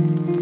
Thank you.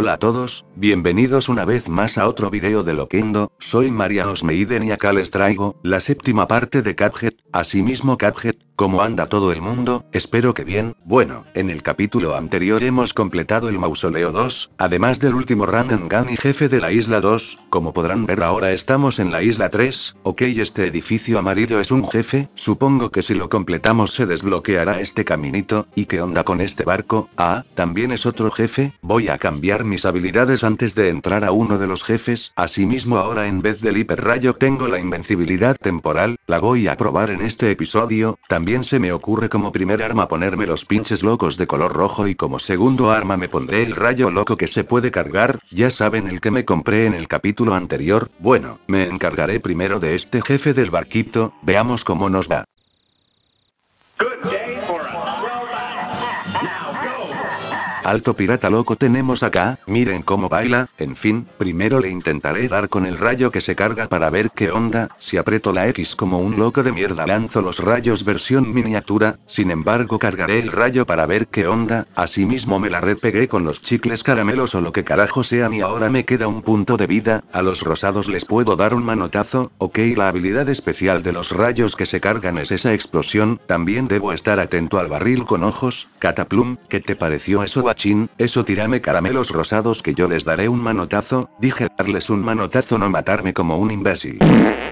Hola a todos, bienvenidos una vez más a otro video de Loquendo, soy María Osmeiden y acá les traigo, la séptima parte de Así asimismo Cuphead, como anda todo el mundo? Espero que bien, bueno, en el capítulo anterior hemos completado el mausoleo 2, además del último gun y jefe de la isla 2, como podrán ver ahora estamos en la isla 3, ok este edificio amarillo es un jefe, supongo que si lo completamos se desbloqueará este caminito, ¿y qué onda con este barco? Ah, también es otro jefe, voy a cambiar mis habilidades antes de entrar a uno de los jefes, asimismo ahora en vez del hiperrayo tengo la invencibilidad temporal, la voy a probar en este episodio, también se me ocurre como primer arma ponerme los pinches locos de color rojo y como segundo arma me pondré el rayo loco que se puede cargar, ya saben el que me compré en el capítulo anterior, bueno, me encargaré primero de este jefe del barquito, veamos cómo nos va. Alto pirata loco tenemos acá, miren cómo baila, en fin, primero le intentaré dar con el rayo que se carga para ver qué onda, si aprieto la X como un loco de mierda lanzo los rayos versión miniatura, sin embargo cargaré el rayo para ver qué onda, asimismo me la repegué con los chicles caramelos o lo que carajo sean y ahora me queda un punto de vida, a los rosados les puedo dar un manotazo, ok la habilidad especial de los rayos que se cargan es esa explosión, también debo estar atento al barril con ojos, Cataplum, ¿qué te pareció eso? chin, eso tirame caramelos rosados que yo les daré un manotazo, dije darles un manotazo no matarme como un imbécil.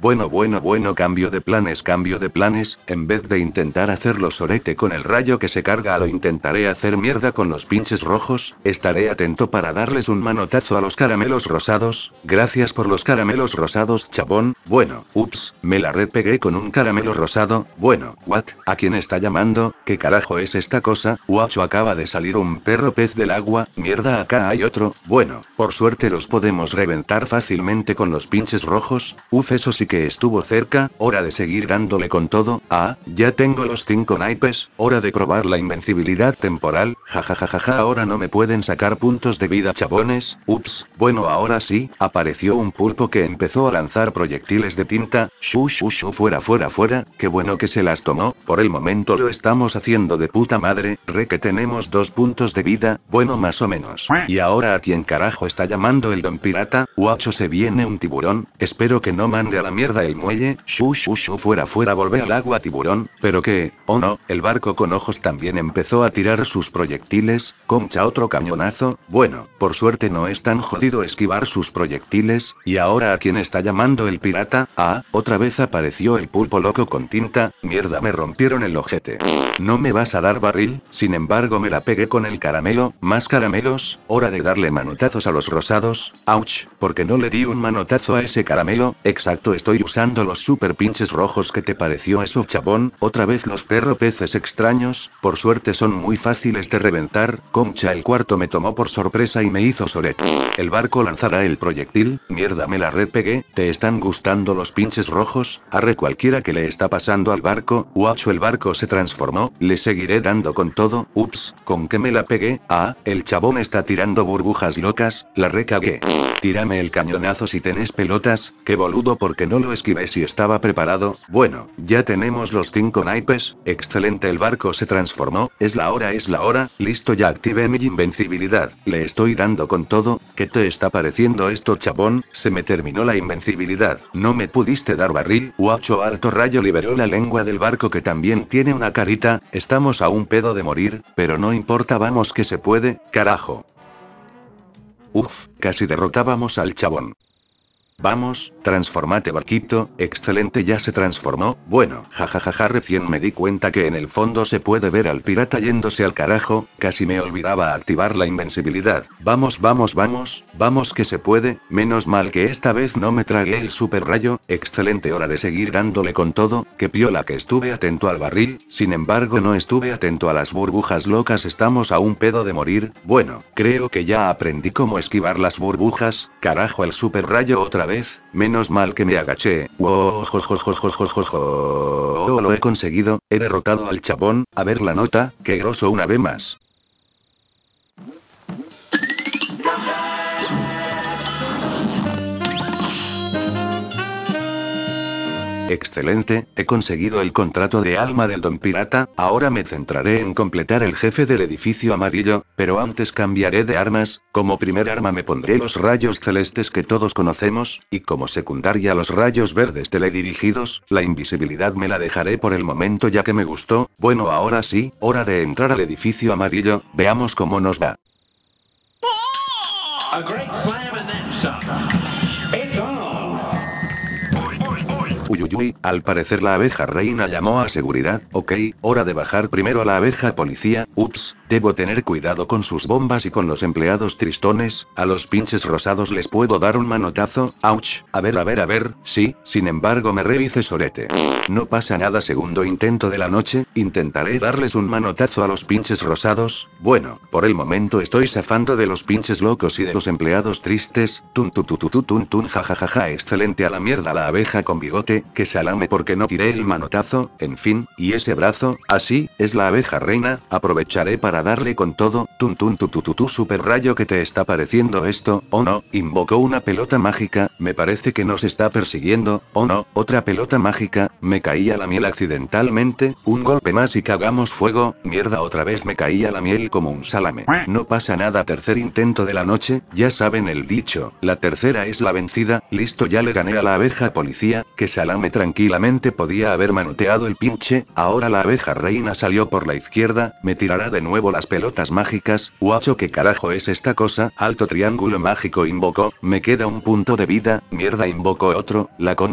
Bueno, bueno, bueno, cambio de planes, cambio de planes, en vez de intentar hacer los orete con el rayo que se carga lo intentaré hacer mierda con los pinches rojos, estaré atento para darles un manotazo a los caramelos rosados, gracias por los caramelos rosados chabón, bueno, ups, me la repegué con un caramelo rosado, bueno, what, ¿a quién está llamando? ¿Qué carajo es esta cosa? Guacho acaba de salir un perro pez del agua, mierda acá hay otro, bueno, por suerte los podemos reventar fácilmente con los pinches rojos, uf eso sí que estuvo cerca, hora de seguir dándole con todo, ah, ya tengo los cinco naipes, hora de probar la invencibilidad temporal, jajajajaja ahora no me pueden sacar puntos de vida chabones, ups, bueno ahora sí, apareció un pulpo que empezó a lanzar proyectiles de tinta, shu shu shu fuera fuera fuera, qué bueno que se las tomó, por el momento lo estamos haciendo de puta madre, re que tenemos dos puntos de vida bueno más o menos. Y ahora a quien carajo está llamando el don pirata, guacho se viene un tiburón, espero que no mande a la mierda el muelle, shu shu shu fuera fuera volvé al agua tiburón, pero que, oh no, el barco con ojos también empezó a tirar sus proyectiles, concha otro cañonazo, bueno, por suerte no es tan jodido esquivar sus proyectiles, y ahora a quien está llamando el pirata, ah, otra vez apareció el pulpo loco con tinta, mierda me rompieron el ojete. No me vas a dar barril, sin embargo me la pegué con el caramelo caramelo, más caramelos, hora de darle manotazos a los rosados, ouch, porque no le di un manotazo a ese caramelo, exacto estoy usando los super pinches rojos que te pareció eso chabón, otra vez los perro peces extraños, por suerte son muy fáciles de reventar, concha el cuarto me tomó por sorpresa y me hizo soret. El barco lanzará el proyectil, mierda me la repegué, te están gustando los pinches rojos, arre cualquiera que le está pasando al barco, ¡Uach! el barco se transformó, le seguiré dando con todo, ups, con que me la pegué ah, el chabón está tirando burbujas locas, la recagué. Tírame el cañonazo si tenés pelotas, qué boludo porque no lo esquivé si estaba preparado. Bueno, ya tenemos los cinco naipes, excelente el barco se transformó, es la hora, es la hora, listo ya activé mi invencibilidad, le estoy dando con todo, ¿qué te está pareciendo esto chabón? Se me terminó la invencibilidad, no me pudiste dar barril, guacho harto rayo liberó la lengua del barco que también tiene una carita, estamos a un pedo de morir, pero no importa vamos que se puede, carajo. Uf, casi derrotábamos al chabón. Vamos, transformate barquito, excelente ya se transformó, bueno, jajajaja recién me di cuenta que en el fondo se puede ver al pirata yéndose al carajo, casi me olvidaba activar la invencibilidad, vamos vamos vamos, vamos que se puede, menos mal que esta vez no me tragué el super rayo, excelente hora de seguir dándole con todo, que piola que estuve atento al barril, sin embargo no estuve atento a las burbujas locas estamos a un pedo de morir, bueno, creo que ya aprendí cómo esquivar las burbujas, carajo el super rayo otra vez, menos mal que me agaché. Lo he conseguido, he derrotado al chabón, a ver la nota, que groso una vez más. Excelente, he conseguido el contrato de alma del don pirata, ahora me centraré en completar el jefe del edificio amarillo, pero antes cambiaré de armas, como primer arma me pondré los rayos celestes que todos conocemos, y como secundaria los rayos verdes teledirigidos, la invisibilidad me la dejaré por el momento ya que me gustó, bueno ahora sí, hora de entrar al edificio amarillo, veamos cómo nos va. Uyuyuy, al parecer la abeja reina llamó a seguridad, ok, hora de bajar primero a la abeja policía, ups, Debo tener cuidado con sus bombas y con los empleados tristones, a los pinches rosados les puedo dar un manotazo, ouch, a ver, a ver, a ver, sí, sin embargo me rehice sorete. No pasa nada, segundo intento de la noche, intentaré darles un manotazo a los pinches rosados, bueno, por el momento estoy zafando de los pinches locos y de los empleados tristes, tun tun tun tun tun tun jajajaja, excelente a la mierda la abeja con bigote, que salame porque no tiré el manotazo, en fin, y ese brazo, así, es la abeja reina, aprovecharé para darle con todo, tun tun tu tu tu super rayo que te está pareciendo esto, oh no, invocó una pelota mágica, me parece que nos está persiguiendo, o no, otra pelota mágica, me caía la miel accidentalmente, un golpe más y cagamos fuego, mierda otra vez me caía la miel como un salame. No pasa nada tercer intento de la noche, ya saben el dicho, la tercera es la vencida, listo ya le gané a la abeja policía, que salame tranquilamente podía haber manoteado el pinche, ahora la abeja reina salió por la izquierda, me tirará de nuevo las pelotas mágicas, guacho qué carajo es esta cosa, alto triángulo mágico invoco, me queda un punto de vida, mierda invoco otro, la con...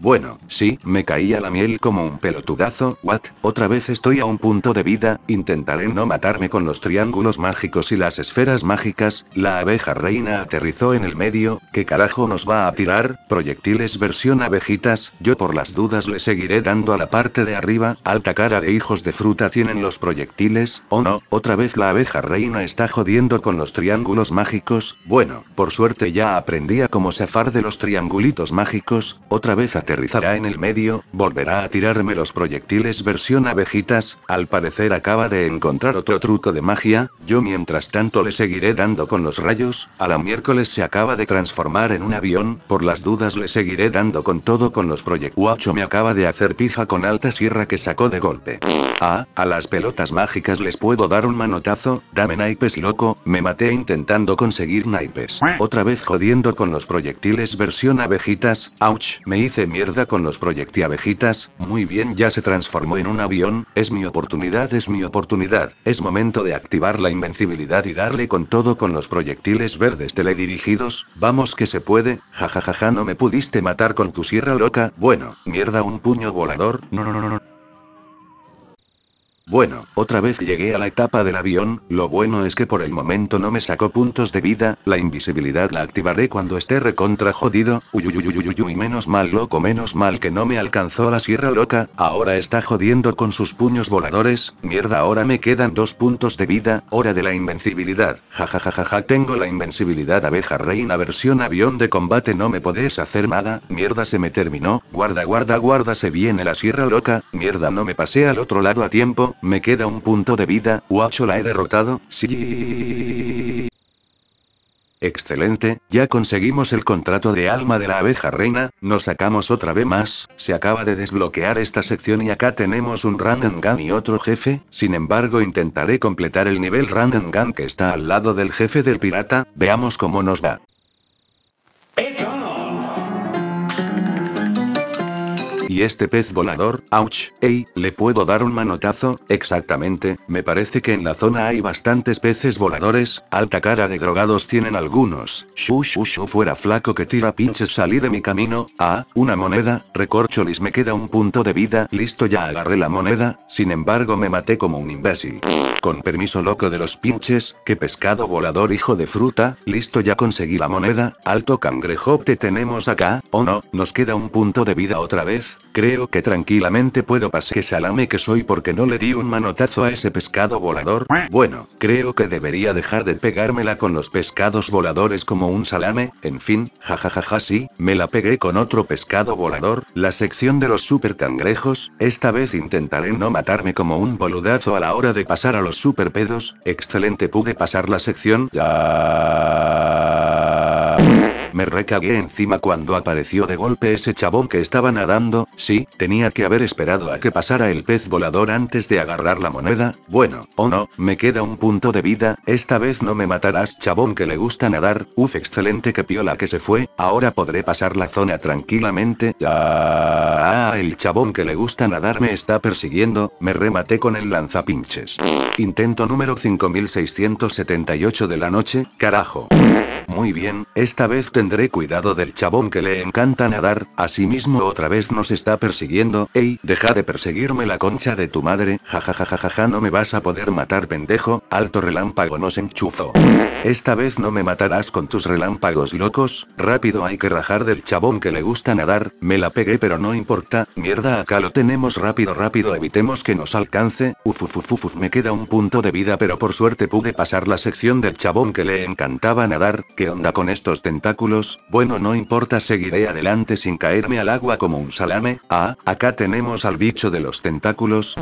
Bueno, sí, me caía la miel como un pelotudazo, what, otra vez estoy a un punto de vida, intentaré no matarme con los triángulos mágicos y las esferas mágicas, la abeja reina aterrizó en el medio, ¿qué carajo nos va a tirar? Proyectiles versión abejitas, yo por las dudas le seguiré dando a la parte de arriba, alta cara de hijos de fruta tienen los proyectiles, o no, otra vez la abeja reina está jodiendo con los triángulos mágicos, bueno, por suerte ya aprendí a cómo zafar de los triangulitos mágicos, otra vez aterrizará en el medio, volverá a tirarme los proyectiles versión abejitas, al parecer acaba de encontrar otro truco de magia, yo mientras tanto le seguiré dando con los rayos, a la miércoles se acaba de transformar en un avión, por las dudas le seguiré dando con todo con los proyectiles, me acaba de hacer pija con alta sierra que sacó de golpe. Ah, a las pelotas mágicas les puedo dar un manotazo, dame naipes loco, me maté intentando conseguir naipes. Otra vez jodiendo con los proyectiles versión abejitas, ouch, me hice mierda con los abejitas. muy bien ya se transformó en un avión, es mi oportunidad, es mi oportunidad, es momento de activar la invencibilidad y darle con todo con los proyectiles verdes teledirigidos, vamos que se puede, jajajaja no me pudiste matar con tu sierra loca, bueno, mierda un puño volador, no no no no. Bueno, otra vez llegué a la etapa del avión, lo bueno es que por el momento no me sacó puntos de vida, la invisibilidad la activaré cuando esté recontra jodido, y menos mal loco, menos mal que no me alcanzó la sierra loca, ahora está jodiendo con sus puños voladores, mierda ahora me quedan dos puntos de vida, hora de la invencibilidad, jajajajaja tengo la invencibilidad abeja reina versión avión de combate no me podés hacer nada, mierda se me terminó, guarda guarda guarda se viene la sierra loca, mierda no me pasé al otro lado a tiempo, me queda un punto de vida, Guacho la he derrotado, sí. Excelente, ya conseguimos el contrato de alma de la abeja reina, nos sacamos otra vez más, se acaba de desbloquear esta sección y acá tenemos un run and gun y otro jefe, sin embargo intentaré completar el nivel run and gun que está al lado del jefe del pirata, veamos cómo nos va. y este pez volador, ouch, ey, le puedo dar un manotazo, exactamente, me parece que en la zona hay bastantes peces voladores, alta cara de drogados tienen algunos, shu shu fuera flaco que tira pinches salí de mi camino, ah, una moneda, recorcholis me queda un punto de vida, listo ya agarré la moneda, sin embargo me maté como un imbécil. Con permiso loco de los pinches, que pescado volador hijo de fruta, listo ya conseguí la moneda, alto cangrejo, te tenemos acá, o oh no, nos queda un punto de vida otra vez, Creo que tranquilamente puedo pasar salame que soy porque no le di un manotazo a ese pescado volador. Bueno, creo que debería dejar de pegármela con los pescados voladores como un salame. En fin, jajajaja sí, me la pegué con otro pescado volador. La sección de los super cangrejos. Esta vez intentaré no matarme como un boludazo a la hora de pasar a los super pedos. Excelente, pude pasar la sección. Me recagué encima cuando apareció de golpe ese chabón que estaba nadando, sí, tenía que haber esperado a que pasara el pez volador antes de agarrar la moneda, bueno, o no, me queda un punto de vida, esta vez no me matarás chabón que le gusta nadar, uf excelente que piola que se fue, ahora podré pasar la zona tranquilamente, ah, el chabón que le gusta nadar me está persiguiendo, me rematé con el lanzapinches. Intento número 5678 de la noche, carajo muy bien, esta vez tendré cuidado del chabón que le encanta nadar, asimismo otra vez nos está persiguiendo, ey, deja de perseguirme la concha de tu madre, jajajajaja no me vas a poder matar pendejo, alto relámpago nos enchufó. Esta vez no me matarás con tus relámpagos locos, rápido hay que rajar del chabón que le gusta nadar, me la pegué pero no importa, mierda acá lo tenemos rápido rápido evitemos que nos alcance, ufufufufuf me queda un punto de vida pero por suerte pude pasar la sección del chabón que le encantaba nadar, que onda con estos tentáculos, bueno no importa seguiré adelante sin caerme al agua como un salame, ah, acá tenemos al bicho de los tentáculos.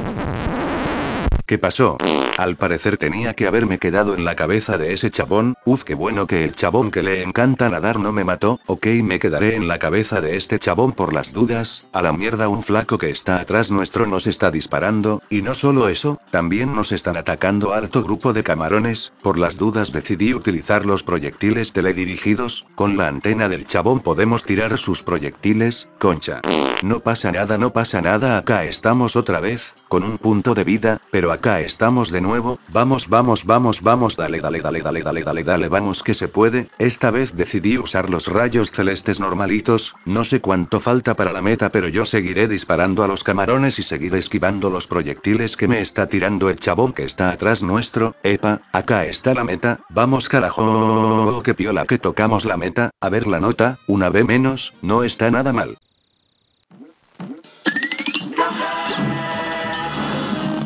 ¿Qué pasó? Al parecer tenía que haberme quedado en la cabeza de ese chabón, uff qué bueno que el chabón que le encanta nadar no me mató, ok me quedaré en la cabeza de este chabón por las dudas, a la mierda un flaco que está atrás nuestro nos está disparando, y no solo eso, también nos están atacando alto grupo de camarones, por las dudas decidí utilizar los proyectiles teledirigidos, con la antena del chabón podemos tirar sus proyectiles, concha. No pasa nada, no pasa nada, acá estamos otra vez, con un punto de vida, pero acá estamos de nuevo, vamos, vamos, vamos, vamos, dale, dale, dale, dale, dale, dale, dale, vamos que se puede, esta vez decidí usar los rayos celestes normalitos, no sé cuánto falta para la meta, pero yo seguiré disparando a los camarones y seguiré esquivando los proyectiles que me está tirando el chabón que está atrás nuestro, epa, acá está la meta, vamos carajo, que piola que tocamos la meta, a ver la nota, una vez menos, no está nada mal.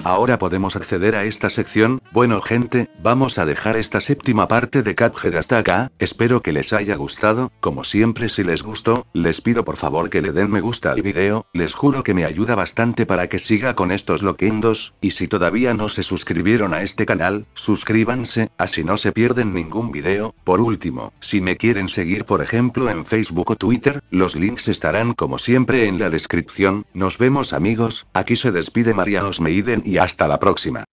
Ahora podemos acceder a esta sección, bueno gente, vamos a dejar esta séptima parte de Cuphead hasta acá, espero que les haya gustado, como siempre si les gustó, les pido por favor que le den me gusta al video, les juro que me ayuda bastante para que siga con estos loquendos, y si todavía no se suscribieron a este canal, suscríbanse, así no se pierden ningún video, por último, si me quieren seguir por ejemplo en Facebook o Twitter, los links estarán como siempre en la descripción, nos vemos amigos, aquí se despide María Osmeiden y y hasta la próxima.